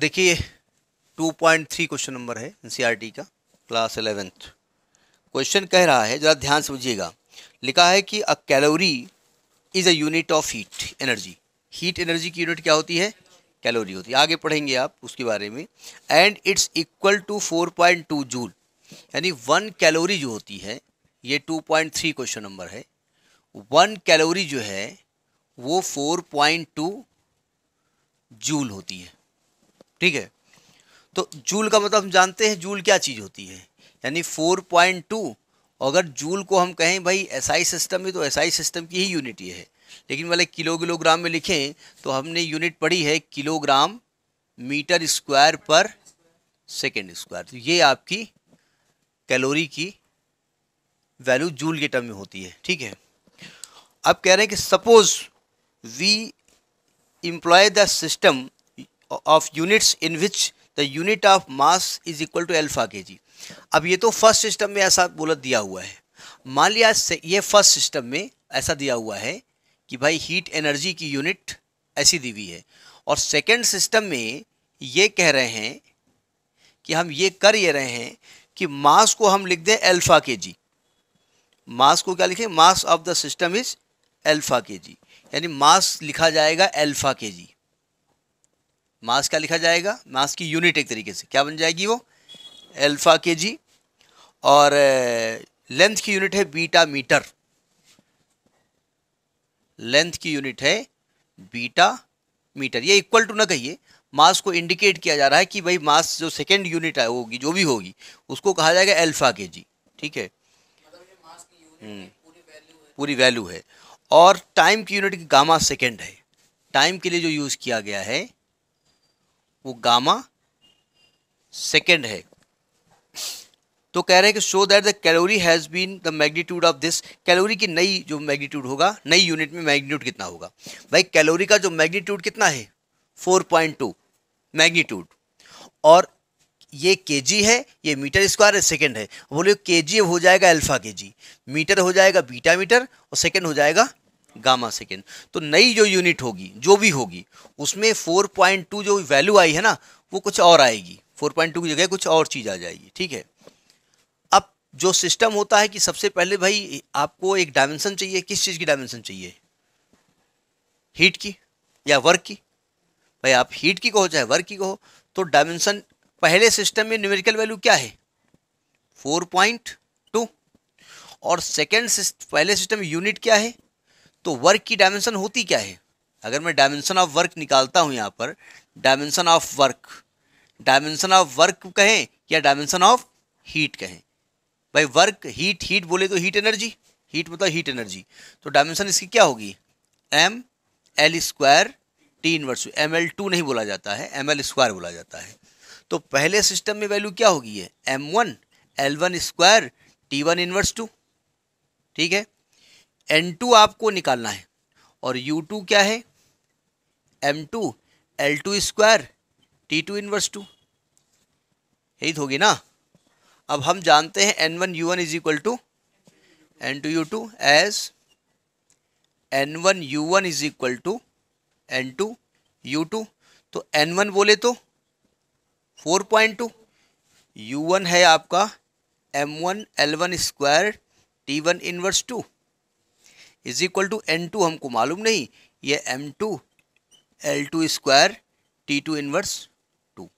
देखिए 2.3 question number है NCERT e का क्लास एलेवेंथ क्वेश्चन कह रहा है ज़रा ध्यान समझिएगा लिखा है कि a calorie is a unit of heat energy heat energy की यूनिट क्या होती है कैलोरी होती है आगे पढ़ेंगे आप उसके बारे में and it's equal to 4.2 joule यानी वन कैलोरी जो होती है ये 2.3 क्वेश्चन नंबर है वन कैलोरी जो है वो 4.2 जूल होती है ठीक है तो जूल का मतलब हम जानते हैं जूल क्या चीज़ होती है यानी फोर पॉइंट टू अगर जूल को हम कहें भाई एसआई सिस्टम है तो एसआई सिस्टम की ही यूनिट ये है लेकिन वाले किलो किलोग्राम में लिखें तो हमने यूनिट पढ़ी है किलोग्राम मीटर स्क्वायर पर सेकेंड स्क्वायर तो ये आपकी कैलोरी की वैल्यू जूल के टर्म में होती है ठीक है अब कह रहे हैं कि suppose we employ the system of units in which the unit of mass is equal to alpha K G अब ये तो फर्स्ट सिस्टम में ऐसा बोला दिया हुआ है मान लिया ये फर्स्ट सिस्टम में ऐसा दिया हुआ है कि भाई हीट एनर्जी की यूनिट ऐसी दी हुई है और सेकेंड सिस्टम में ये कह रहे हैं कि हम ये कर ये रहे हैं कि मास को हम लिख दें एल्फ़ा के जी मास को क्या लिखें mass of the system is alpha K G यानी मास लिखा जाएगा एल्फ़ा के जी मास क्या लिखा जाएगा मास की यूनिट एक तरीके से क्या बन जाएगी वो अल्फ़ा के जी और लेंथ की यूनिट है बीटा मीटर लेंथ की यूनिट है बीटा मीटर ये इक्वल टू ना कहिए मास को इंडिकेट किया जा रहा है कि भाई मास जो सेकेंड यूनिट है होगी जो भी होगी उसको कहा जाएगा अल्फ़ा के जी ठीक है हम्म। पूरी वैल्यू है और टाइम की यूनिट की गामा सेकेंड है टाइम के लिए जो यूज़ किया गया है वो गामा सेकेंड है तो कह रहे हैं कि show that the calorie has been the magnitude of this calorie की नई जो मैग्नीट्यूड होगा नई यूनिट में मैग्नीट्यूड कितना होगा भाई कैलोरी का जो मैग्नीट्यूड कितना है 4.2 मैग्नीट्यूड और ये के जी है ये मीटर स्क्वायर है सेकेंड है बोलिए के जी हो जाएगा अल्फ़ा के जी मीटर हो जाएगा बीटा मीटर और सेकेंड हो जाएगा गामा सेकेंड तो नई जो यूनिट होगी जो भी होगी उसमें फोर पॉइंट टू जो वैल्यू आई है ना वो कुछ और आएगी फोर पॉइंट टू की जगह कुछ और चीज़ आ जाएगी ठीक है अब जो सिस्टम होता है कि सबसे पहले भाई आपको एक डायमेंशन चाहिए किस चीज़ की डायमेंशन चाहिए हीट की या वर्क की भाई आप हीट की कहो चाहे वर्क की कहो तो डायमेंशन पहले सिस्टम में न्यूमेरिकल वैल्यू क्या है फोर पॉइंट टू और सेकेंड पहले सिस्टम यूनिट क्या है तो वर्क की डायमेंशन होती क्या है अगर मैं डायमेंशन ऑफ वर्क निकालता हूँ यहाँ पर dimension of work dimension of work कहें या डायमेंशन ऑफ हीट कहें भाई वर्क हीट हीट बोले तो हीट एनर्जी हीट मतलब हीट एनर्जी तो डायमेंशन इसकी क्या होगी M L square T inverse M L two नहीं बोला जाता है एम एल स्क्वायर बोला जाता है तो पहले सिस्टम में वैल्यू क्या होगी है M one L one square T one inverse two ठीक है एन टू आपको निकालना है और यू टू क्या है M two L two square T two inverse two यही तो होगी ना अब हम जानते हैं N one U one is equal to N two U two as N one U one is equal to N two U two तो N one बोले तो four point two U one है आपका M one L one square T one inverse two is equal to N to हमको मालूम नहीं ये M two L two square T two inverse two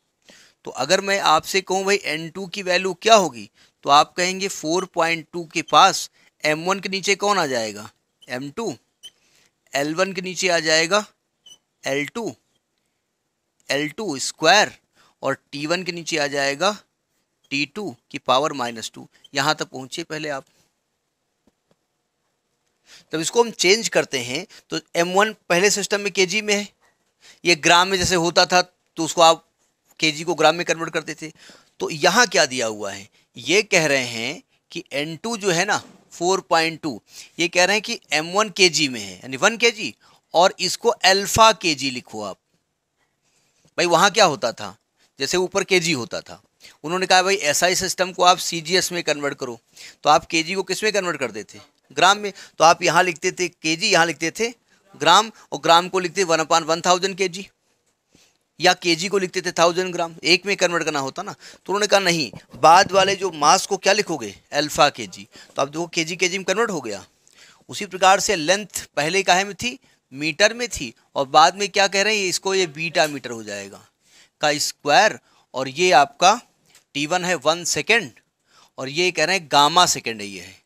तो अगर मैं आपसे कहूँ भाई एन टू की वैल्यू क्या होगी तो आप कहेंगे फोर पॉइंट टू के पास एम वन के नीचे कौन आ जाएगा एम टू एल वन के नीचे आ जाएगा L two L two square और टी वन के नीचे आ जाएगा टी टू की पावर माइनस टू यहाँ तक पहुँचे पहले आप जब इसको हम चेंज करते हैं तो एम वन पहले सिस्टम में के जी में है ये ग्राम में जैसे होता था तो उसको आप के जी को ग्राम में कन्वर्ट करते थे तो यहाँ क्या दिया हुआ है ये कह रहे हैं कि एन टू जो है ना फोर पॉइंट टू ये कह रहे हैं कि एम वन के जी में है यानी वन के जी और इसको अल्फ़ा के जी लिखो आप भाई वहाँ क्या होता था जैसे ऊपर के जी होता था उन्होंने कहा भाई एसआई ही सिस्टम को आप सी जी एस में कन्वर्ट करो तो आप के जी को किस में कन्वर्ट करते थे ग्राम में तो आप यहाँ लिखते थे के जी यहाँ लिखते थे ग्राम और ग्राम को लिखते वन अपान वन थाउजेंड के जी या के जी को लिखते थे थाउजेंड ग्राम एक में कन्वर्ट करना होता ना तो उन्होंने कहा नहीं बाद वाले जो मास को क्या लिखोगे अल्फ़ा के जी तो आप देखो के जी के जी में कन्वर्ट हो गया उसी प्रकार से लेंथ पहले काहे में थी मीटर में थी और बाद में क्या कह रहे हैं इसको ये बीटा मीटर हो जाएगा का स्क्वायर और ये आपका टी वन है वन सेकेंड और ये कह रहे हैं गामा सेकेंड है ये है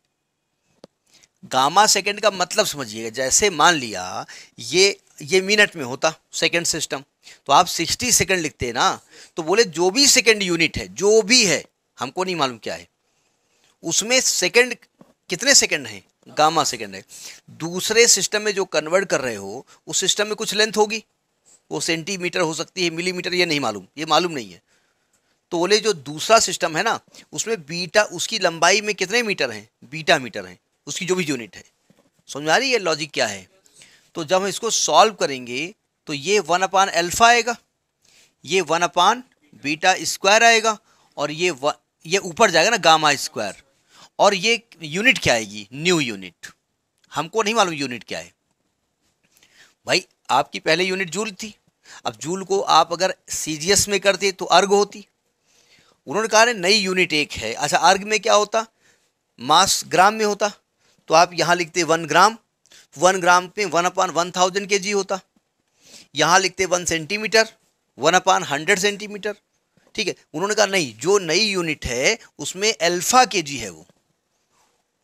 गामा सेकंड का मतलब समझिएगा जैसे मान लिया ये ये मिनट में होता सेकंड सिस्टम तो आप 60 सेकंड लिखते हैं ना तो बोले जो भी सेकंड यूनिट है जो भी है हमको नहीं मालूम क्या है उसमें सेकंड कितने सेकंड हैं गामा सेकंड है दूसरे सिस्टम में जो कन्वर्ट कर रहे हो उस सिस्टम में कुछ लेंथ होगी वो सेंटीमीटर हो सकती है मिलीमीटर ये नहीं मालूम ये मालूम नहीं है तो बोले जो दूसरा सिस्टम है ना उसमें बीटा उसकी लंबाई में कितने मीटर हैं बीटा मीटर हैं उसकी जो भी यूनिट है समझ में आ रही है लॉजिक क्या है तो जब हम इसको सॉल्व करेंगे तो ये वन अपान एल्फ़ा आएगा ये वन अपान बीटा स्क्वायर आएगा और ये व, ये ऊपर जाएगा ना गामा स्क्वायर और ये यूनिट क्या आएगी न्यू यूनिट हमको नहीं मालूम यूनिट क्या है भाई आपकी पहले यूनिट जूल थी अब जूल को आप अगर सी में करते तो अर्ग होती उन्होंने कहा नई यूनिट एक है अच्छा अर्ग में क्या होता मास ग्राम में होता तो आप यहाँ लिखते वन ग्राम वन ग्राम में वन अपान वन थाउजेंड के जी होता यहाँ लिखते one centimetre one upon hundred centimetre ठीक है उन्होंने कहा नहीं जो नई यूनिट है उसमें अल्फ़ा के जी है वो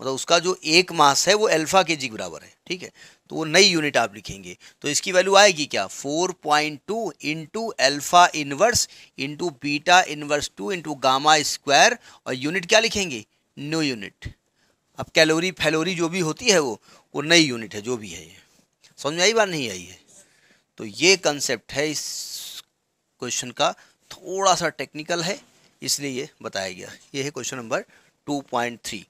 मतलब उसका जो एक मास है वो अल्फ़ा के जी बराबर है ठीक है तो वो नई यूनिट आप लिखेंगे तो इसकी वैल्यू आएगी क्या 4.2 point two into alpha inverse into beta inverse two into gamma square और यूनिट क्या लिखेंगे न्यू यूनिट अब कैलोरी फैलोरी जो भी होती है वो वो नई यूनिट है जो भी है ये समझ में आई बात नहीं आई है तो ये कंसेप्ट है इस क्वेश्चन का थोड़ा सा टेक्निकल है इसलिए ये बताया गया ये है question number two point three